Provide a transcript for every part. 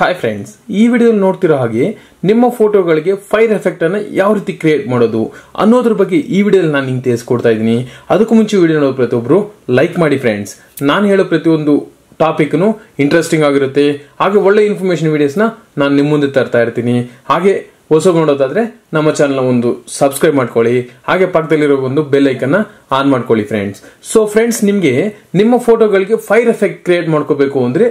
hi friends ಈ video ನೋಡ್ತಿರೋ ಹಾಗೆ ನಿಮ್ಮ ಫೋಟೋಗಳಿಗೆ ಫೈರ್ ಎಫೆಕ್ಟ್ ಅನ್ನ ಯಾವ ರೀತಿ ಕ್ರಿಯೇಟ್ ಮಾಡೋದು ಅನ್ನೋದ್ರ ಬಗ್ಗೆ ಈ ವಿಡಿಯೋ ನಾನು ನಿಮ್ಗೆ ತಿಳಿಸ್ಕೊಡ್ತಾ ಇದ್ದೀನಿ ಅದಕ್ಕೂ ಮುಂಚೆ ವಿಡಿಯೋ ನೋಡೋ ಪ್ರತಿಯೊಬ್ಬರು ಲೈಕ್ ಮಾಡಿ ಫ್ರೆಂಡ್ಸ್ ನಾನು ಹೇಳೋ ಪ್ರತಿಯೊಂದು ಟಾಪಿಕ್ನು ಇಂಟ್ರೆಸ್ಟಿಂಗ್ ಆಗಿರುತ್ತೆ ಹಾಗೆ ಒಳ್ಳೆ ಇನ್ಫಾರ್ಮೇಶನ್ ವೀಡಿಯೋಸ್ನ ನಾನು ನಿಮ್ಮ ಮುಂದೆ ತರ್ತಾ ಇರ್ತೀನಿ ಹಾಗೆ ಹೊಸ ನೋಡೋದಾದರೆ ನಮ್ಮ ಚಾನಲ್ನ ಒಂದು ಸಬ್ಸ್ಕ್ರೈಬ್ ಮಾಡ್ಕೊಳ್ಳಿ ಹಾಗೆ ಪಕ್ಕದಲ್ಲಿರೋ ಒಂದು ಬೆಲ್ ಐಕನ್ನ ಆನ್ ಮಾಡ್ಕೊಳ್ಳಿ ಫ್ರೆಂಡ್ಸ್ ಸೊ ಫ್ರೆಂಡ್ಸ್ ನಿಮಗೆ ನಿಮ್ಮ ಫೋಟೋಗಳಿಗೆ ಫೈರ್ ಎಫೆಕ್ಟ್ ಕ್ರಿಯೇಟ್ ಮಾಡ್ಕೋಬೇಕು ಅಂದರೆ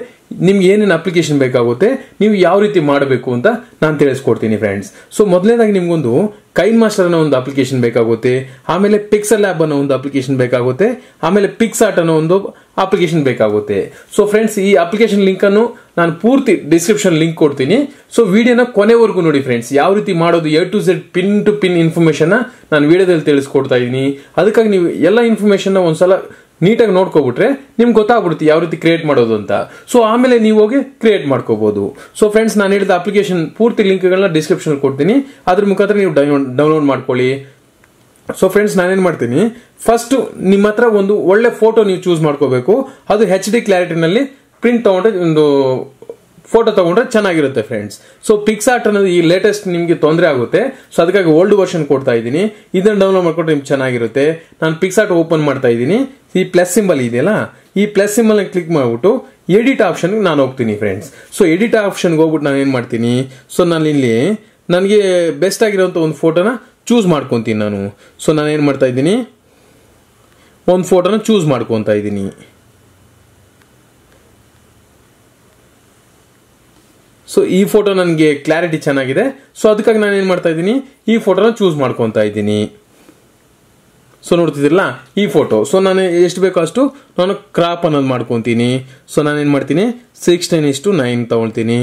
ನಿಮ್ಗೆ ಏನೇನು ಅಪ್ಲಿಕೇಶನ್ ಬೇಕಾಗುತ್ತೆ ನೀವು ಯಾವ ರೀತಿ ಮಾಡಬೇಕು ಅಂತ ನಾನು ತಿಳಿಸ್ಕೊಡ್ತೀನಿ ಫ್ರೆಂಡ್ಸ್ ಸೊ ಮೊದಲನೇದಾಗಿ ನಿಮ್ಗೊಂದು ಕೈನ್ ಮಾಸ್ಟರ್ ಅನ್ನೋ ಒಂದು ಅಪ್ಲಿಕೇಶನ್ ಬೇಕಾಗುತ್ತೆ ಆಮೇಲೆ ಪಿಕ್ಸಲ್ ಆ್ಯಪ್ ಅನ್ನೋ ಒಂದು ಅಪ್ಲಿಕೇಶನ್ ಬೇಕಾಗುತ್ತೆ ಆಮೇಲೆ ಪಿಕ್ಸ್ ಆಟ್ ಅನ್ನೋ ಒಂದು ಅಪ್ಲಿಕೇಶನ್ ಬೇಕಾಗುತ್ತೆ ಸೊ ಫ್ರೆಂಡ್ಸ್ ಈ ಅಪ್ಲಿಕೇಶನ್ ಲಿಂಕನ್ನು ನಾನು ಪೂರ್ತಿ ಡಿಸ್ಕ್ರಿಪ್ಷನ್ ಲಿಂಕ್ ಕೊಡ್ತೀನಿ ಸೊ ವಿಡಿಯೋನ ಕೊನೆವರೆಗೂ ನೋಡಿ ಫ್ರೆಂಡ್ಸ್ ಯಾವ ರೀತಿ ಮಾಡೋದು A to Z pin to pin information ನಾನು ವಿಡಿಯೋದಲ್ಲಿ ತಿಳಿಸ್ಕೊಡ್ತಾ ಇದ್ದೀನಿ ಅದಕ್ಕಾಗಿ ನೀವು ಎಲ್ಲ ಇನ್ಫಾರ್ಮೇಷನ್ನ ಒಂದ್ಸಲ ನೀಟಾಗಿ ನೋಡ್ಕೊಬಿಟ್ರೆ ನಿಮ್ಗೆ ಗೊತ್ತಾಗ್ಬಿಡುತ್ತೆ ಯಾವ ರೀತಿ ಕ್ರಿಯೇಟ್ ಮಾಡೋದು ಅಂತ ಸೊ ಆಮೇಲೆ ನೀವು ಹೋಗಿ ಕ್ರಿಯೇಟ್ ಮಾಡ್ಕೋಬಹುದು ಸೊ ಫ್ರೆಂಡ್ಸ್ ನಾನು ಹೇಳಿದ ಅಪ್ಲಿಕೇಶನ್ ಪೂರ್ತಿ ಲಿಂಕ್ಗಳನ್ನ ಡಿಸ್ಕ್ರಿಪ್ಷನ್ ಕೊಡ್ತೀನಿ ಅದ್ರ ಮುಖಾಂತರ ನೀವು ಡೌನ್ಲೋಡ್ ಮಾಡ್ಕೊಳ್ಳಿ ಸೊ ಫ್ರೆಂಡ್ಸ್ ನಾನೇನು ಮಾಡ್ತೀನಿ ಫಸ್ಟ್ ನಿಮ್ಮ ಹತ್ರ ಒಂದು ಒಳ್ಳೆ ಫೋಟೋ ನೀವು ಚೂಸ್ ಮಾಡ್ಕೋಬೇಕು ಅದು ಹೆಚ್ ಡಿ ಕ್ಲಾರಿಟಿನಲ್ಲಿ ಪ್ರಿಂಟ್ ತಗೊಂಡ್ರೆ ಒಂದು ಫೋಟೋ ತಗೊಂಡ್ರೆ ಚೆನ್ನಾಗಿರುತ್ತೆ ಫ್ರೆಂಡ್ಸ್ ಸೊ ಪಿಕ್ಸ್ ಆರ್ಟ್ ಅನ್ನೋದು ಈ ಲೇಟೆಸ್ಟ್ ನಿಮಗೆ ತೊಂದರೆ ಆಗುತ್ತೆ ಸೊ ಅದಕ್ಕಾಗಿ ಓಲ್ಡ್ ವರ್ಷನ್ ಕೊಡ್ತಾ ಇದ್ದೀನಿ ಇದನ್ನ ಡೌನ್ಲೋಡ್ ಮಾಡ್ಕೊಂಡ್ರೆ ನಿಮ್ಗೆ ಚೆನ್ನಾಗಿರುತ್ತೆ ನಾನು ಪಿಕ್ಸ್ ಆರ್ಟ್ ಓಪನ್ ಮಾಡ್ತಾ ಇದ್ದೀನಿ ಈ ಪ್ಲಸ್ ಸಿಂಬಲ್ ಇದೆಯಲ್ಲ ಈ ಪ್ಲಸ್ ಸಿಂಬಲ್ ಕ್ಲಿಕ್ ಮಾಡಿಬಿಟ್ಟು ಎಡಿಟ್ ಆಪ್ಷನ್ ನಾನು ಹೋಗ್ತೀನಿ ಫ್ರೆಂಡ್ಸ್ ಸೊ ಎಡಿಟ್ ಆಪ್ಷನ್ಗೆ ಹೋಗ್ಬಿಟ್ಟು ನಾನು ಏನು ಮಾಡ್ತೀನಿ ಸೊ ನಾನು ಇಲ್ಲಿ ನನಗೆ ಬೆಸ್ಟ್ ಆಗಿರೋಂಥ ಒಂದು ಫೋಟೋನ ಚೂಸ್ ಮಾಡ್ಕೊತೀನಿ ನಾನು ಸೊ ನಾನು ಏನು ಮಾಡ್ತಾ ಇದ್ದೀನಿ ಒಂದು ಫೋಟೋನ ಚೂಸ್ ಮಾಡ್ಕೊತಾ ಇದ್ದೀನಿ ಸೊ ಈ ಫೋಟೋ ನನಗೆ ಕ್ಲಾರಿಟಿ ಚೆನ್ನಾಗಿದೆ ಸೊ ಅದಕ್ಕಾಗಿ ನಾನು ಏನು ಮಾಡ್ತಾ ಇದ್ದೀನಿ ಈ ಫೋಟೋನ ಚೂಸ್ ಮಾಡ್ಕೊತಾ ಇದ್ದೀನಿ ಸೊ ನೋಡ್ತಿದ್ದಿರಲ್ಲ ಈ ಫೋಟೋ ಸೊ ನಾನು ಎಷ್ಟು ಬೇಕೋ ಅಷ್ಟು ನಾನು ಕ್ರಾಪ್ ಅನ್ನೋದು ಮಾಡ್ಕೊತೀನಿ ಸೊ ಏನು ಮಾಡ್ತೀನಿ ಸಿಕ್ಸ್ ನೈನ್ ಇಷ್ಟು ನೈನ್ ತೊಗೊಳ್ತೀನಿ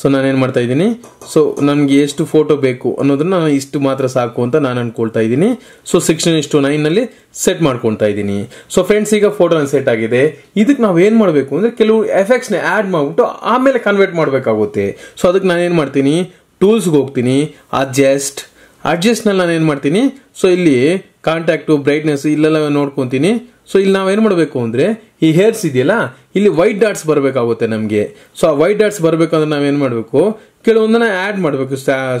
ಸೊ ಏನು ಮಾಡ್ತಾ ಇದ್ದೀನಿ ಸೊ ನನಗೆ ಎಷ್ಟು ಫೋಟೋ ಬೇಕು ಅನ್ನೋದನ್ನ ನಾನು ಇಷ್ಟು ಮಾತ್ರ ಸಾಕು ಅಂತ ನಾನು ಅಂದ್ಕೊಳ್ತಾ ಇದ್ದೀನಿ ಸೊ ಸಿಕ್ಸ್ಟೀನ್ ಇಷ್ಟು ನೈನಲ್ಲಿ ಸೆಟ್ ಮಾಡ್ಕೊತಾ ಇದ್ದೀನಿ ಸೊ ಫ್ರೆಂಡ್ಸ್ ಈಗ ಫೋಟೋ ಸೆಟ್ ಆಗಿದೆ ಇದಕ್ಕೆ ನಾವು ಏನು ಮಾಡಬೇಕು ಅಂದರೆ ಕೆಲವು ಎಫೆಕ್ಟ್ಸ್ನ ಆ್ಯಡ್ ಮಾಡಿಬಿಟ್ಟು ಆಮೇಲೆ ಕನ್ವರ್ಟ್ ಮಾಡಬೇಕಾಗುತ್ತೆ ಸೊ ಅದಕ್ಕೆ ನಾನು ಏನು ಮಾಡ್ತೀನಿ ಟೂಲ್ಸ್ಗೆ ಹೋಗ್ತೀನಿ ಅಡ್ಜಸ್ಟ್ ಅಡ್ಜಸ್ಟ್ನಲ್ಲಿ ನಾನು ಏನು ಮಾಡ್ತೀನಿ ಸೊ ಇಲ್ಲಿ ಕಾಂಟ್ಯಾಕ್ಟು ಬ್ರೈಟ್ನೆಸ್ ಇಲ್ಲೆಲ್ಲ ನೋಡ್ಕೊತೀನಿ ಸೊ ಇಲ್ಲಿ ನಾವೇನು ಮಾಡಬೇಕು ಅಂದರೆ ಈ ಹೇರ್ಸ್ ಇದೆಯಲ್ಲ ಇಲ್ಲಿ ವೈಟ್ ಡಾಟ್ಸ್ ಬರಬೇಕಾಗುತ್ತೆ ನಮಗೆ ಸೊ ಆ ವೈಟ್ ಡಾಟ್ಸ್ ಬರಬೇಕಂದ್ರೆ ನಾವೇನು ಮಾಡಬೇಕು ಕೆಲವೊಂದನ್ನ ಆ್ಯಡ್ ಮಾಡಬೇಕು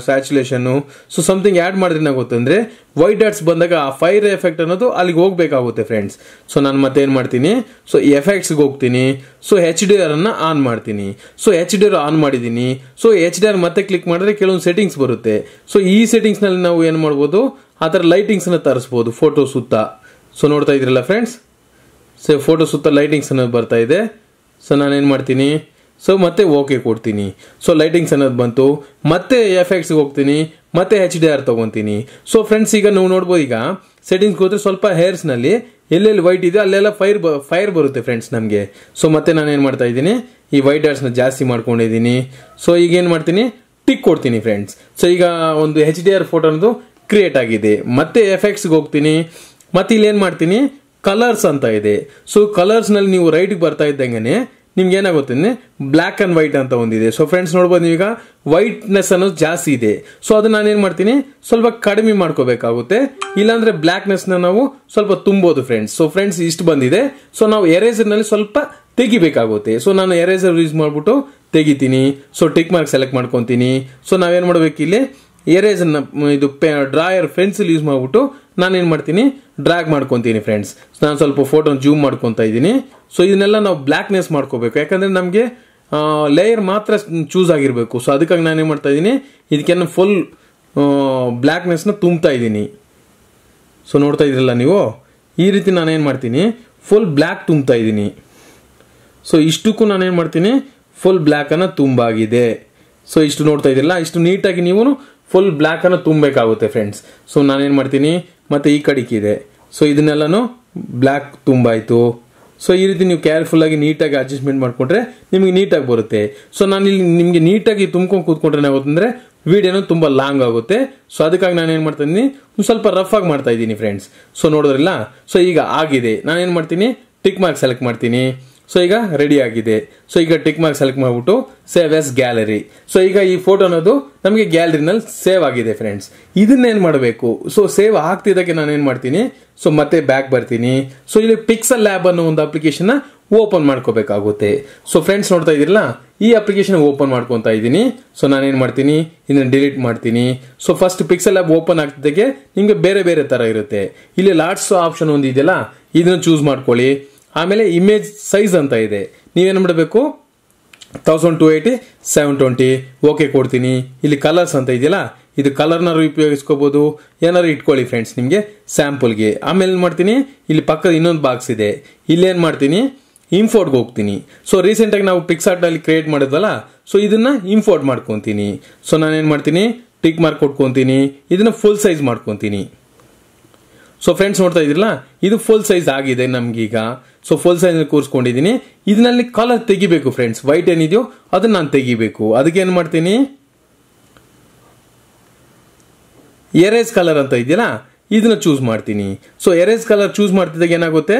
ಸ್ಯಾಚುಲೇಷನ್ನು ಸೊ ಸಮಥಿಂಗ್ ಆ್ಯಡ್ ಮಾಡಿದ್ರೆ ಏನಾಗುತ್ತೆ ವೈಟ್ ಡಾಟ್ಸ್ ಬಂದಾಗ ಆ ಫೈರ್ ಎಫೆಕ್ಟ್ ಅನ್ನೋದು ಅಲ್ಲಿಗೆ ಹೋಗಬೇಕಾಗುತ್ತೆ ಫ್ರೆಂಡ್ಸ್ ಸೊ ನಾನು ಮತ್ತೆ ಏನು ಮಾಡ್ತೀನಿ ಸೊ ಎಫೆಕ್ಟ್ಸ್ಗೆ ಹೋಗ್ತೀನಿ ಸೊ ಹೆಚ್ ಡಿ ಆರ್ ಅನ್ನ ಆನ್ ಮಾಡ್ತೀನಿ so H D R on ಮಾಡಿದ್ದೀನಿ ಸೊ ಎಚ್ ಡಿ ಆರ್ ಮತ್ತೆ ಕ್ಲಿಕ್ ಮಾಡಿದ್ರೆ ಕೆಲವೊಂದು ಸೆಟ್ಟಿಂಗ್ಸ್ ಬರುತ್ತೆ ಸೊ ಈ ಸೆಟ್ಟಿಂಗ್ಸ್ನಲ್ಲಿ ನಾವು ಏನು ಮಾಡ್ಬೋದು ಆ ಥರ ಲೈಟಿಂಗ್ಸನ್ನು ತರಿಸ್ಬೋದು ಫೋಟೋ ಸುತ್ತ ಸೊ ನೋಡ್ತಾ ಇದ್ರಲ್ಲ ಫ್ರೆಂಡ್ಸ್ ಸೊ ಫೋಟೋ ಸುತ್ತ ಲೈಟಿಂಗ್ಸ್ ಅನ್ನೋದು ಬರ್ತಾ ಇದೆ ಸೊ ನಾನೇನು ಮಾಡ್ತೀನಿ ಸೊ ಮತ್ತೆ ಓಕೆ ಕೊಡ್ತೀನಿ ಸೊ ಲೈಟಿಂಗ್ಸ್ ಅನ್ನೋದು ಬಂತು ಮತ್ತೆ ಎಫೆಕ್ಟ್ಸ್ಗೆ ಹೋಗ್ತೀನಿ ಮತ್ತೆ ಹೆಚ್ ಡಿ ಆರ್ ತೊಗೊತೀನಿ ಸೊ ಫ್ರೆಂಡ್ಸ್ ಈಗ ನಾವು ನೋಡ್ಬೋದು ಈಗ ಸೆಟ್ಟಿಂಗ್ಸ್ ಹೋದ್ರೆ ಸ್ವಲ್ಪ ಹೇರ್ಸ್ನಲ್ಲಿ ಎಲ್ಲೆಲ್ಲಿ ವೈಟ್ ಇದೆ ಅಲ್ಲೆಲ್ಲ ಫೈರ್ ಫೈರ್ ಬರುತ್ತೆ ಫ್ರೆಂಡ್ಸ್ ನಮಗೆ ಸೊ ಮತ್ತೆ ನಾನು ಏನು ಮಾಡ್ತಾ ಇದ್ದೀನಿ ಈ ವೈಟ್ ಹೇರ್ಸ್ನ ಜಾಸ್ತಿ ಮಾಡ್ಕೊಂಡಿದ್ದೀನಿ ಸೊ ಈಗ ಏನು ಮಾಡ್ತೀನಿ ಟಿಕ್ ಕೊಡ್ತೀನಿ ಫ್ರೆಂಡ್ಸ್ ಸೊ ಈಗ ಒಂದು ಹೆಚ್ ಡಿ ಆರ್ ಫೋಟೋನದು ಕ್ರಿಯೇಟ್ ಆಗಿದೆ ಮತ್ತೆ ಎಫೆಕ್ಟ್ಸ್ಗೆ ಹೋಗ್ತೀನಿ ಮತ್ತೆ ಇಲ್ಲಿ ಏನು ಮಾಡ್ತೀನಿ ಕಲರ್ಸ್ ಅಂತ ಇದೆ ಸೊ ಕಲರ್ಸ್ನಲ್ಲಿ ನೀವು ರೈಟ್ ಬರ್ತಾ ಇದ್ದಂಗೆ ನಿಮ್ಗೆ ಏನಾಗುತ್ತೆ ಬ್ಲ್ಯಾಕ್ ಆ್ಯಂಡ್ ವೈಟ್ ಅಂತ ಒಂದಿದೆ ಸೊ ಫ್ರೆಂಡ್ಸ್ ನೋಡ್ಬೋದು ನೀವೀಗ ವೈಟ್ನೆಸ್ ಅನ್ನೋದು ಜಾಸ್ತಿ ಇದೆ ಸೊ ಅದನ್ನ ನಾನು ನಾನೇನು ಮಾಡ್ತೀನಿ ಸ್ವಲ್ಪ ಕಡಿಮೆ ಮಾಡ್ಕೋಬೇಕಾಗುತ್ತೆ ಇಲ್ಲಾಂದ್ರೆ ಬ್ಲ್ಯಾಕ್ನೆಸ್ನ ನಾವು ಸ್ವಲ್ಪ ತುಂಬೋದು ಫ್ರೆಂಡ್ಸ್ ಸೊ ಫ್ರೆಂಡ್ಸ್ ಇಷ್ಟು ಬಂದಿದೆ ಸೊ ನಾವು ಎರೇಸರ್ನಲ್ಲಿ ಸ್ವಲ್ಪ ತೆಗಿಬೇಕಾಗುತ್ತೆ ಸೊ ನಾನು ಎರೇಸರ್ ಯೂಸ್ ಮಾಡಿಬಿಟ್ಟು ತೆಗಿತೀನಿ ಸೊ ಟಿಕ್ ಮಾರ್ಕ್ ಸೆಲೆಕ್ಟ್ ಮಾಡ್ಕೊತೀನಿ ಸೊ ನಾವೇನು ಮಾಡಬೇಕು ಇಲ್ಲಿ ಎರೇಸನ್ನ ಇದು ಪೆ ಡ್ರಾಯರ್ ಫ್ರೆಂಡ್ಸಲ್ಲಿ ಯೂಸ್ ಮಾಡಿಬಿಟ್ಟು ನಾನೇನು ಮಾಡ್ತೀನಿ ಡ್ರಾಗ್ ಮಾಡ್ಕೊತೀನಿ ಫ್ರೆಂಡ್ಸ್ ನಾನು ಸ್ವಲ್ಪ ಫೋಟೋನ ಜೂಮ್ ಮಾಡ್ಕೊತಾ ಇದ್ದೀನಿ ಸೊ ಇದನ್ನೆಲ್ಲ ನಾವು ಬ್ಲ್ಯಾಕ್ನೆಸ್ ಮಾಡ್ಕೋಬೇಕು ಯಾಕಂದರೆ ನಮಗೆ ಲೇಯರ್ ಮಾತ್ರ ಚೂಸ್ ಆಗಿರಬೇಕು ಸೊ ಅದಕ್ಕಾಗಿ ನಾನೇನು ಮಾಡ್ತಾ ಇದ್ದೀನಿ ಇದಕ್ಕೆ ಫುಲ್ ಬ್ಲ್ಯಾಕ್ನೆಸ್ನ ತುಂಬ್ತಾ ಇದ್ದೀನಿ ಸೊ ನೋಡ್ತಾ ಇದ್ರಲ್ಲ ನೀವು ಈ ರೀತಿ ನಾನೇನು ಮಾಡ್ತೀನಿ ಫುಲ್ ಬ್ಲ್ಯಾಕ್ ತುಂಬ್ತಾ ಇದ್ದೀನಿ ಸೊ ಇಷ್ಟಕ್ಕೂ ನಾನೇನು ಮಾಡ್ತೀನಿ ಫುಲ್ ಬ್ಲ್ಯಾಕನ್ನು ತುಂಬಾಗಿದೆ ಸೊ ಇಷ್ಟು ನೋಡ್ತಾ ಇದ್ದಿಲ್ಲ ಇಷ್ಟು ನೀಟಾಗಿ ನೀವು ಫುಲ್ ಬ್ಲ್ಯಾಕನ್ನು ತುಂಬಬೇಕಾಗುತ್ತೆ ಫ್ರೆಂಡ್ಸ್ ಸೊ ನಾನೇನು ಮಾಡ್ತೀನಿ ಮತ್ತು ಈ ಕಡಿಕಿದೆ ಸೊ ಇದನ್ನೆಲ್ಲನೂ ಬ್ಲ್ಯಾಕ್ ತುಂಬಾಯಿತು ಸೊ ಈ ರೀತಿ ನೀವು ಕೇರ್ಫುಲ್ಲಾಗಿ ನೀಟಾಗಿ ಅಡ್ಜಸ್ಟ್ಮೆಂಟ್ ಮಾಡಿಕೊಂಡ್ರೆ ನಿಮಗೆ ನೀಟಾಗಿ ಬರುತ್ತೆ ಸೊ ನಾನು ಇಲ್ಲಿ ನಿಮಗೆ ನೀಟಾಗಿ ತುಂಬ್ಕೊಂಡು ಕೂತ್ಕೊಂಡ್ರೆ ಏನಾಗುತ್ತಂದರೆ ವಿಡಿಯೋನು ತುಂಬ ಲಾಂಗ್ ಆಗುತ್ತೆ ಸೊ ಅದಕ್ಕಾಗಿ ನಾನು ಏನು ಒಂದು ಸ್ವಲ್ಪ ರಫ್ ಆಗಿ ಮಾಡ್ತಾ ಇದ್ದೀನಿ ಫ್ರೆಂಡ್ಸ್ ಸೊ ನೋಡೋದ್ರಲ್ಲ ಸೊ ಈಗ ಆಗಿದೆ ನಾನೇನು ಮಾಡ್ತೀನಿ ಟಿಕ್ ಮಾರ್ಕ್ ಸೆಲೆಕ್ಟ್ ಮಾಡ್ತೀನಿ ಸೊ ಈಗ ರೆಡಿ ಆಗಿದೆ ಸೊ ಈಗ ಟಿಕ್ ಮಾರ್ಕ್ ಸೆಲೆಕ್ಟ್ ಮಾಡಿಬಿಟ್ಟು ಸೇವ್ ಎಸ್ ಗ್ಯಾಲರಿ ಸೊ ಈಗ ಈ ಫೋಟೋ ಅನ್ನೋದು ನಮಗೆ ಗ್ಯಾಲರಿನಲ್ಲಿ ಸೇವ್ ಆಗಿದೆ ಫ್ರೆಂಡ್ಸ್ ಇದನ್ನೇನು ಮಾಡಬೇಕು ಸೊ ಸೇವ್ ಆಗ್ತಿದ್ದಕ್ಕೆ ನಾನು ಏನು ಮಾಡ್ತೀನಿ ಸೊ ಮತ್ತೆ ಬ್ಯಾಕ್ ಬರ್ತೀನಿ ಸೊ ಇಲ್ಲಿ ಪಿಕ್ಸಲ್ ಲ್ಯಾಬ್ ಅನ್ನೋ ಒಂದು ಅಪ್ಲಿಕೇಶನ್ನ ಓಪನ್ ಮಾಡ್ಕೋಬೇಕಾಗುತ್ತೆ ಸೊ ಫ್ರೆಂಡ್ಸ್ ನೋಡ್ತಾ ಇದ್ದೀರಲ್ಲ ಈ ಅಪ್ಲಿಕೇಶನ್ ಓಪನ್ ಮಾಡ್ಕೊತಾ ಇದ್ದೀನಿ ಸೊ ನಾನೇನು ಮಾಡ್ತೀನಿ ಇದನ್ನ ಡಿಲೀಟ್ ಮಾಡ್ತೀನಿ so first Pixel Lab open ಆಗ್ತಿದ್ದಕ್ಕೆ ನಿಮಗೆ ಬೇರೆ ಬೇರೆ ಥರ ಇರುತ್ತೆ ಇಲ್ಲಿ ಲಾಟ್ಸ್ ಆಪ್ಷನ್ ಒಂದು ಇದೆಯಲ್ಲ ಇದನ್ನು ಚೂಸ್ ಮಾಡ್ಕೊಳ್ಳಿ ಆಮೇಲೆ ಇಮೇಜ್ ಸೈಜ್ ಅಂತ ಇದೆ ನೀವೇನು ಮಾಡಬೇಕು thousand two eighty seven twenty okay ಕೊಡ್ತೀನಿ ಇಲ್ಲಿ ಕಲರ್ಸ್ ಅಂತ ಇದೆಯಲ್ಲ ಇದು ಕಲರ್ನಾರು ಉಪಯೋಗಿಸ್ಕೋಬೋದು ಏನಾದ್ರು ಇಟ್ಕೊಳ್ಳಿ ಫ್ರೆಂಡ್ಸ್ ನಿಮಗೆ ಸ್ಯಾಂಪಲ್ಗೆ ಆಮೇಲೆ ಏನು ಮಾಡ್ತೀನಿ ಇಲ್ಲಿ ಪಕ್ಕದ ಇನ್ನೊಂದು ಬಾಕ್ಸ್ ಇದೆ ಇಲ್ಲೇನು ಮಾಡ್ತೀನಿ ಇಂಫೋರ್ಟ್ಗೆ ಹೋಗ್ತೀನಿ ಸೊ ರೀಸೆಂಟಾಗಿ ನಾವು ಪಿಕ್ಸಾರ್ಟ್ನಲ್ಲಿ ಕ್ರಿಯೇಟ್ ಮಾಡಿದ್ವಲ್ಲ ಸೊ ಇದನ್ನು ಇಂಫೋರ್ಟ್ ಮಾಡ್ಕೊತೀನಿ ಸೊ ನಾನೇನು ಮಾಡ್ತೀನಿ ಟಿಕ್ ಮಾರ್ಕ್ ಕೊಟ್ಕೊತೀನಿ ಇದನ್ನು ಫುಲ್ ಸೈಜ್ ಮಾಡ್ಕೊತೀನಿ ಸೊ ಫ್ರೆಂಡ್ಸ್ ನೋಡ್ತಾ ಇದ್ರಲ್ಲ ಇದು ಫುಲ್ ಸೈಜ್ ಆಗಿದೆ ನಮ್ಗೀಗ ಸೊ ಫುಲ್ ಸೈಜ್ ಕೂರಿಸ್ಕೊಂಡಿದ್ದೀನಿ ಇದನ್ನಲ್ಲಿ ಕಲರ್ ತೆಗಿಬೇಕು ಫ್ರೆಂಡ್ಸ್ ವೈಟ್ ಏನಿದೆಯೋ ಅದನ್ನ ನಾನು ತೆಗಿಬೇಕು ಅದಕ್ಕೆ ಏನ್ ಮಾಡ್ತೀನಿ ಎರೇಸ್ ಕಲರ್ ಅಂತ ಇದೆಯಲ್ಲ ಇದನ್ನ ಚೂಸ್ ಮಾಡ್ತೀನಿ ಸೊ ಎರೇಸ್ ಕಲರ್ ಚೂಸ್ ಮಾಡ್ತಿದ್ದಾಗ ಏನಾಗುತ್ತೆ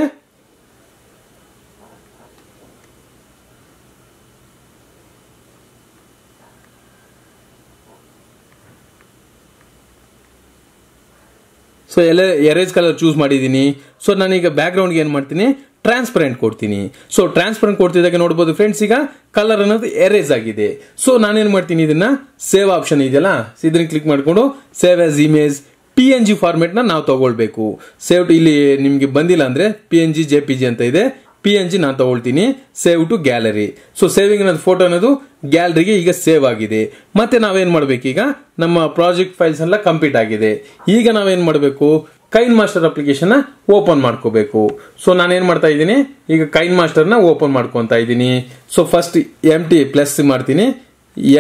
ಸೊ ಎಲ್ಲ ಎರೇಜ್ ಕಲರ್ ಚೂಸ್ ಮಾಡಿದ್ದೀನಿ ಸೊ ನಾನೀಗ ಬ್ಯಾಕ್ಗ್ರೌಂಡ್ಗೆ ಏನು ಮಾಡ್ತೀನಿ ಟ್ರಾನ್ಸ್ಪರೆಂಟ್ ಕೊಡ್ತೀನಿ ಸೊ ಟ್ರಾನ್ಸ್ಪರೆಂಟ್ ಕೊಡ್ತಿದ್ದಾಗ ನೋಡ್ಬೋದು ಫ್ರೆಂಡ್ಸ್ ಈಗ ಕಲರ್ ಅನ್ನೋದು ಎರೇಜ್ ಆಗಿದೆ ಸೊ ನಾನೇನು ಮಾಡ್ತೀನಿ ಇದನ್ನ ಸೇವ್ ಆಪ್ಷನ್ ಇದೆಯಲ್ಲ ಇದನ್ನ ಕ್ಲಿಕ್ ಮಾಡಿಕೊಂಡು save as image P N G ಫಾರ್ಮೆಟ್ನ ನಾವು ತಗೊಳ್ಬೇಕು ಸೇವ್ ಇಲ್ಲಿ ನಿಮಗೆ ಬಂದಿಲ್ಲ ಅಂದರೆ P N G J P G ಅಂತ ಇದೆ ಪಿ ಎನ್ ಜಿ ನಾನು ತಗೊಳ್ತೀನಿ save to gallery so saving ಅನ್ನೋದು ಫೋಟೋ ಅನ್ನೋದು ಗ್ಯಾಲರಿಗೆ ಈಗ ಸೇವ್ ಆಗಿದೆ ಮತ್ತೆ ನಾವೇನು ಈಗ ನಮ್ಮ ಪ್ರಾಜೆಕ್ಟ್ ಫೈಲ್ಸ್ ಎಲ್ಲ ಕಂಪ್ಲೀಟ್ ಆಗಿದೆ ಈಗ ನಾವೇನ್ ಮಾಡಬೇಕು ಕೈನ್ ಮಾಸ್ಟರ್ ಅಪ್ಲಿಕೇಶನ್ ಓಪನ್ ಮಾಡ್ಕೋಬೇಕು ಸೊ ನಾನೇನ್ ಮಾಡ್ತಾ ಇದ್ದೀನಿ ಈಗ ಕೈನ್ ನ ಓಪನ್ ಮಾಡ್ಕೊತಾ ಇದ್ದೀನಿ so first empty plus ಮಾಡ್ತೀನಿ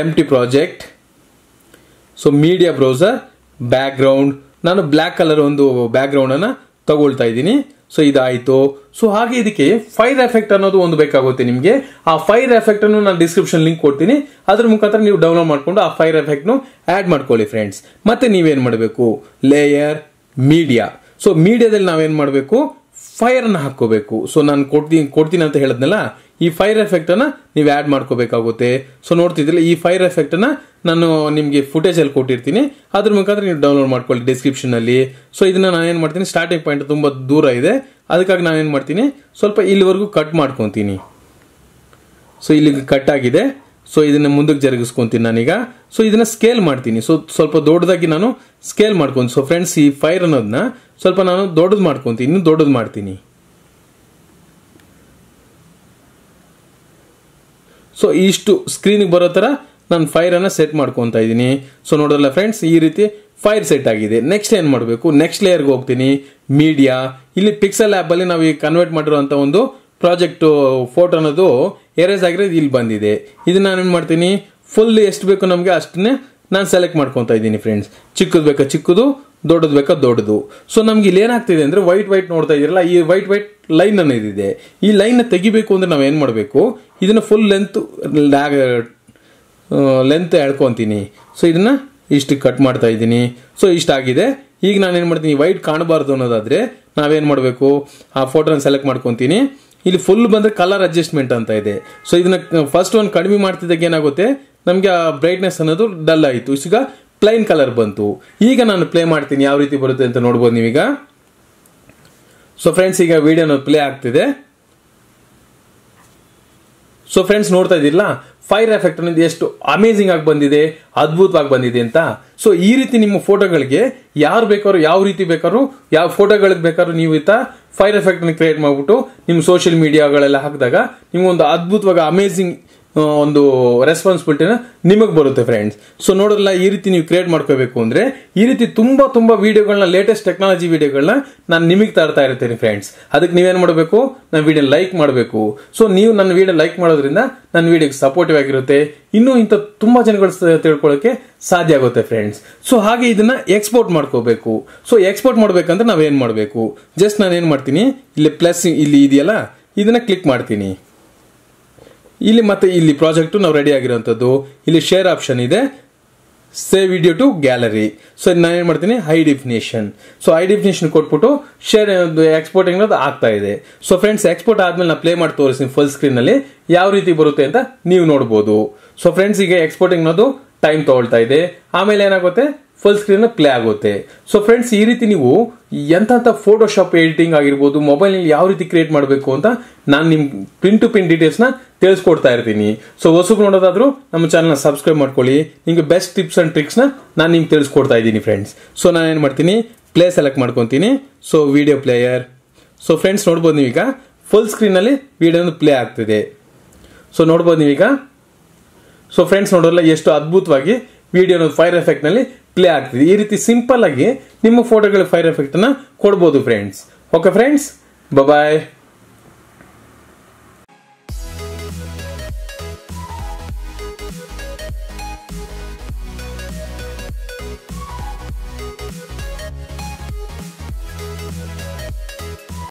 empty project so media browser back ನಾನು ಬ್ಲ್ಯಾಕ್ ಕಲರ್ ಒಂದು ಬ್ಯಾಕ್ ಅನ್ನ ತಗೊಳ್ತಾ ಇದ್ದೀನಿ ಸೊ ಇದಾಯಿತು ಸೊ ಹಾಗೆ ಇದಕ್ಕೆ ಫೈರ್ ಎಫೆಕ್ಟ್ ಅನ್ನೋದು ಒಂದು ಬೇಕಾಗುತ್ತೆ ನಿಮಗೆ ಆ ಫೈರ್ ಎಫೆಕ್ಟ್ ಅನ್ನು ನಾನು ಡಿಸ್ಕ್ರಿಪ್ಷನ್ ಲಿಂಕ್ ಕೊಡ್ತೀನಿ ಅದ್ರ ಮುಖಾಂತರ ನೀವು ಡೌನ್ಲೋಡ್ ಮಾಡಿಕೊಂಡು ಆ ಫೈರ್ ಎಫೆಕ್ಟ್ನು ಆಡ್ ಮಾಡ್ಕೊಳ್ಳಿ ಫ್ರೆಂಡ್ಸ್ ಮತ್ತೆ ನೀವೇನ್ ಮಾಡಬೇಕು ಲೇಯರ್ ಮೀಡಿಯಾ ಸೊ ಮೀಡಿಯಾದಲ್ಲಿ ನಾವೇನ್ ಮಾಡಬೇಕು ಅನ್ನು ಹಾಕೋಬೇಕು ಸೊ ನಾನು ಕೊಡ್ತೀನಿ ಕೊಡ್ತೀನಿ ಅಂತ ಹೇಳದ್ನಲ್ಲ ಈ ಫೈರ್ ಎಫೆಕ್ಟ್ ಅನ್ನ ನೀವು ಆ್ಯಡ್ ಮಾಡ್ಕೋಬೇಕಾಗುತ್ತೆ ಸೊ ನೋಡ್ತಿದ್ರೆ ಈ ಫೈರ್ ಎಫೆಕ್ಟ್ ಅನ್ನ ನಾನು ನಿಮಗೆ ಅಲ್ಲಿ ಕೊಟ್ಟಿರ್ತೀನಿ ಅದ್ರ ಮುಖಾಂತರ ನೀವು ಡೌನ್ಲೋಡ್ ಮಾಡ್ಕೊಳ್ಳಿ ಡಿಸ್ಕ್ರಿಪ್ಷನ್ ಅಲ್ಲಿ ಸೊ ಇದನ್ನ ನಾನು ಏನು ಮಾಡ್ತೀನಿ ಸ್ಟಾರ್ಟಿಂಗ್ ಪಾಯಿಂಟ್ ತುಂಬಾ ದೂರ ಇದೆ ಅದಕ್ಕಾಗಿ ಏನ್ ಮಾಡ್ತೀನಿ ಸ್ವಲ್ಪ ಇಲ್ಲಿವರೆಗೂ ಕಟ್ ಮಾಡ್ಕೊತೀನಿ ಸೊ ಇಲ್ಲಿ ಕಟ್ ಆಗಿದೆ ಸೊ ಇದನ್ನ ಮುಂದಕ್ಕೆ ಜರುಗಿಸ್ಕೊಂತೀನಿ ನಾನೀಗ ಸೊ ಇದನ್ನ ಸ್ಕೇಲ್ ಮಾಡ್ತೀನಿ ಸೊ ಸ್ವಲ್ಪ ದೊಡ್ಡದಾಗಿ ನಾನು ಸ್ಕೇಲ್ ಮಾಡ್ಕೊಂತೀನಿ ಸೊ ಫ್ರೆಂಡ್ಸ್ ಈ ಫೈರ್ ಅನ್ನೋದನ್ನ ಸ್ವಲ್ಪ ನಾನು ದೊಡ್ಡದು ಮಾಡ್ಕೊತೀನಿ ಇನ್ನೂ ದೊಡ್ಡದು ಮಾಡ್ತೀನಿ ಸೊ ಇಷ್ಟು ಸ್ಕ್ರೀನ್ ಬರೋ ತರ ನಾನು ಫೈರ್ ಅನ್ನ ಸೆಟ್ ಮಾಡ್ಕೊಂತ ಇದ್ದೀನಿ ಸೊ ನೋಡೋಲ್ಲ ಫ್ರೆಂಡ್ಸ್ ಈ ರೀತಿ ಫೈರ್ ಸೆಟ್ ಆಗಿದೆ ನೆಕ್ಸ್ಟ್ ಏನು ಮಾಡಬೇಕು ನೆಕ್ಸ್ಟ್ ಲೇಯರ್ಗೆ ಹೋಗ್ತೀನಿ ಮೀಡಿಯಾ ಇಲ್ಲಿ ಪಿಕ್ಸೆಲ್ ಆ್ಯಪಲ್ಲಿ ನಾವು ಈಗ ಕನ್ವರ್ಟ್ ಮಾಡಿರುವಂತ ಒಂದು ಪ್ರಾಜೆಕ್ಟ್ ಫೋಟೋ ಅನ್ನೋದು ಎರೇಸ್ ಆಗಿರೋದು ಇಲ್ಲಿ ಬಂದಿದೆ ಇದನ್ನ ನಾನು ಏನು ಮಾಡ್ತೀನಿ ಫುಲ್ ಎಷ್ಟು ಬೇಕು ನಮಗೆ ಅಷ್ಟನ್ನೇ ನಾನು ಸೆಲೆಕ್ಟ್ ಮಾಡ್ಕೊತಾ ಇದ್ದೀನಿ ಫ್ರೆಂಡ್ಸ್ ಚಿಕ್ಕದು ಬೇಕಾ ಚಿಕ್ಕದು ದೊಡ್ಡದು ಬೇಕಾ ದೊಡ್ಡದು ಸೊ ನಮ್ಗೆ ಇಲ್ಲಿ ಏನಾಗ್ತಿದೆ ಅಂದರೆ ವೈಟ್ ವೈಟ್ ನೋಡ್ತಾ ಇದ್ದೀರಲ್ಲ ಈ ವೈಟ್ ವೈಟ್ ಲೈನ್ ಅನ್ನೋದು ಇದೆ ಈ ಲೈನ್ನ ತೆಗಿಬೇಕು ಅಂದರೆ ನಾವು ಏನು ಮಾಡಬೇಕು ಇದನ್ನು ಫುಲ್ ಲೆಂತ್ ಲೆಂತ್ ಎಳ್ಕೊತೀನಿ ಸೊ ಇದನ್ನು ಇಷ್ಟು ಕಟ್ ಮಾಡ್ತಾ ಇದ್ದೀನಿ ಸೊ ಇಷ್ಟಾಗಿದೆ ಈಗ ನಾನು ಏನು ಮಾಡ್ತೀನಿ ವೈಟ್ ಕಾಣಬಾರ್ದು ಅನ್ನೋದಾದರೆ ನಾವೇನು ಮಾಡಬೇಕು ಆ ಫೋಟೋನ ಸೆಲೆಕ್ಟ್ ಮಾಡ್ಕೊತೀನಿ ಇಲ್ಲಿ ಫುಲ್ ಬಂದ್ರೆ ಕಲರ್ ಅಡ್ಜಸ್ಟ್ಮೆಂಟ್ ಅಂತ ಇದೆ ಸೊ ಇದನ್ನ ಫಸ್ಟ್ ಒಂದು ಕಡಿಮೆ ಮಾಡ್ತಿದ್ದಾಗ ಏನಾಗುತ್ತೆ ನಮಗೆ ಆ ಬ್ರೈಟ್ನೆಸ್ ಅನ್ನೋದು ಡಲ್ ಆಯಿತು ಈಗ ಪ್ಲೈನ್ ಕಲರ್ ಬಂತು ಈಗ ನಾನು ಪ್ಲೇ ಮಾಡ್ತೀನಿ ಯಾವ ರೀತಿ ಬರುತ್ತೆ ಅಂತ ನೋಡ್ಬೋದು ನೀವೀಗ ಸೊ ಫ್ರೆಂಡ್ಸ್ ಈಗ ವಿಡಿಯೋ ಪ್ಲೇ ಆಗ್ತಿದೆ ಸೊ ಫ್ರೆಂಡ್ಸ್ ನೋಡ್ತಾ ಇದ್ದಿಲ್ಲ ಫೈರ್ ಎಫೆಕ್ಟ್ ಅನ್ನೋದು ಎಷ್ಟು ಅಮೇಝಿಂಗ್ ಆಗಿ ಬಂದಿದೆ ಅದ್ಭುತವಾಗಿ ಬಂದಿದೆ ಅಂತ ಸೊ ಈ ರೀತಿ ನಿಮ್ಮ ಫೋಟೋಗಳಿಗೆ ಯಾರು ಬೇಕಾದ್ರು ಯಾವ ರೀತಿ ಬೇಕಾದ್ರು ಯಾವ ಫೋಟೋಗಳಿಗೆ ಬೇಕಾದ್ರು ನೀವು ಈತ ಫೈರ್ ಎಫೆಕ್ಟ್ ಕ್ರಿಯೇಟ್ ಮಾಡಿಬಿಟ್ಟು ನಿಮ್ಮ ಸೋಷಿಯಲ್ ಮೀಡಿಯಾಗಳೆಲ್ಲ ಹಾಕಿದಾಗ ನಿಮ್ಗೊಂದು ಅದ್ಭುತವಾಗಿ ಅಮೇಸಿಂಗ್ ಒಂದು ರೆಸ್ಪಾನ್ಸಿಬಿಲಿಟಿನ ನಿಮಗೆ ಬರುತ್ತೆ ಫ್ರೆಂಡ್ಸ್ ಸೊ ನೋಡೋಲ್ಲ ಈ ರೀತಿ ನೀವು ಕ್ರಿಯೇಟ್ ಮಾಡ್ಕೋಬೇಕು ಅಂದರೆ ಈ ರೀತಿ ತುಂಬ ತುಂಬ ವೀಡಿಯೋಗಳನ್ನ ಲೇಟೆಸ್ಟ್ ಟೆಕ್ನಾಲಜಿ ವೀಡಿಯೋಗಳನ್ನ ನಾನು ನಿಮಗೆ ತರ್ತಾ ಇರ್ತೀನಿ ಫ್ರೆಂಡ್ಸ್ ಅದಕ್ಕೆ ನೀವೇನು ಮಾಡಬೇಕು ನಾನು ವೀಡಿಯೋ ಲೈಕ್ ಮಾಡಬೇಕು ಸೊ ನೀವು ನನ್ನ ವೀಡಿಯೋ ಲೈಕ್ ಮಾಡೋದ್ರಿಂದ ನನ್ನ ವೀಡಿಯೋಗೆ ಸಪೋರ್ಟಿವ್ ಆಗಿರುತ್ತೆ ಇನ್ನೂ ಇಂಥ ತುಂಬ ಜನಗಳು ತಿಳ್ಕೊಳ್ಳೋಕ್ಕೆ ಸಾಧ್ಯ ಆಗುತ್ತೆ ಫ್ರೆಂಡ್ಸ್ ಸೊ ಹಾಗೆ ಇದನ್ನ ಎಕ್ಸ್ಪೋರ್ಟ್ ಮಾಡ್ಕೋಬೇಕು ಸೊ ಎಕ್ಸ್ಪೋರ್ಟ್ ಮಾಡಬೇಕಂದ್ರೆ ನಾವೇನು ಮಾಡಬೇಕು ಜಸ್ಟ್ ನಾನು ಏನು ಮಾಡ್ತೀನಿ ಇಲ್ಲಿ ಪ್ಲಸ್ ಇಲ್ಲಿ ಇದೆಯಲ್ಲ ಇದನ್ನ ಕ್ಲಿಕ್ ಮಾಡ್ತೀನಿ ಇಲ್ಲಿ ಮತ್ತೆ ಇಲ್ಲಿ ಪ್ರಾಜೆಕ್ಟು ನಾವು ರೆಡಿ ಆಗಿರೋಂಥದ್ದು ಇಲ್ಲಿ ಶೇರ್ ಆಪ್ಷನ್ ಇದೆ save video to gallery so ನಾನು ಏನು ಮಾಡ್ತೀನಿ high definition so high definition ಕೊಟ್ಬಿಟ್ಟು ಶೇರ್ ಎಕ್ಸ್ಪೋರ್ಟ್ ಅನ್ನೋದು ಆಗ್ತಾ ಇದೆ ಸೊ ಫ್ರೆಂಡ್ಸ್ ಎಕ್ಸ್ಪೋರ್ಟ್ ಆದ್ಮೇಲೆ ನಾನು ಪ್ಲೇ ಮಾಡಿ ತೋರಿಸ್ತೀನಿ ಫುಲ್ ಸ್ಕ್ರೀನಲ್ಲಿ ಯಾವ ರೀತಿ ಬರುತ್ತೆ ಅಂತ ನೀವು ನೋಡ್ಬೋದು ಸೊ ಫ್ರೆಂಡ್ಸ್ ಈಗ ಎಕ್ಸ್ಪೋರ್ಟ್ ಅನ್ನೋದು ಟೈಮ್ ತಗೊಳ್ತಾ ಇದೆ ಆಮೇಲೆ ಏನಾಗುತ್ತೆ ಫುಲ್ ಸ್ಕ್ರೀನ್ ಪ್ಲೇ ಆಗುತ್ತೆ ಸೊ ಫ್ರೆಂಡ್ಸ್ ಈ ರೀತಿ ನೀವು ಎಂತ ಫೋಟೋಶಾಪ್ ಎಡಿಟಿಂಗ್ ಆಗಿರ್ಬೋದು ನಲ್ಲಿ ಯಾವ ರೀತಿ ಕ್ರಿಯೇಟ್ ಮಾಡಬೇಕು ಅಂತ ನಾನು ನಿಮ್ಮ ಪಿನ್ ಟು ಪಿನ್ ನ ತಿಳಿಸ್ಕೊಡ್ತಾ ಇರ್ತೀನಿ ಸೊ ಹೊಸಬ್ ನೋಡೋದಾದ್ರೂ ನಮ್ಮ ನ ಸಬ್ಸ್ಕ್ರೈಬ್ ಮಾಡ್ಕೊಳ್ಳಿ ನಿಮ್ಗೆ ಬೆಸ್ಟ್ ಟಿಪ್ಸ್ ಆ್ಯಂಡ್ ಟ್ರಿಕ್ಸ್ನ ನಾನು ನಿಮ್ಗೆ ತಿಳಿಸ್ಕೊಡ್ತಾ ಇದ್ದೀನಿ ಫ್ರೆಂಡ್ಸ್ ಸೊ ನಾನು ಏನು ಮಾಡ್ತೀನಿ ಪ್ಲೇ ಸೆಲೆಕ್ಟ್ ಮಾಡ್ಕೊತೀನಿ so video player so friends ನೋಡ್ಬೋದು ನೀವೀಗ ಫುಲ್ ಸ್ಕ್ರೀನ್ ನಲ್ಲಿ ವಿಡಿಯೋ ಪ್ಲೇ ಆಗ್ತಿದೆ ಸೊ ನೋಡ್ಬೋದು ನೀವೀಗ ಸೊ ಫ್ರೆಂಡ್ಸ್ ನೋಡೋಲ್ಲ ಎಷ್ಟು ಅದ್ಭುತವಾಗಿ ವಿಡಿಯೋ ಫೈರ್ ಎಫೆಕ್ಟ್ ನಲ್ಲಿ ಪ್ಲೇ ಆಗ್ತಿದೆ ಈ ರೀತಿ ಸಿಂಪಲ್ ಆಗಿ ನಿಮ್ಮ ಫೋಟೋಗಳ ಫೈರ್ ಎಫೆಕ್ಟ್ ಅನ್ನ ಕೊಡಬಹುದು ಫ್ರೆಂಡ್ಸ್ ಓಕೆ ಫ್ರೆಂಡ್ಸ್ ಬಾಯ್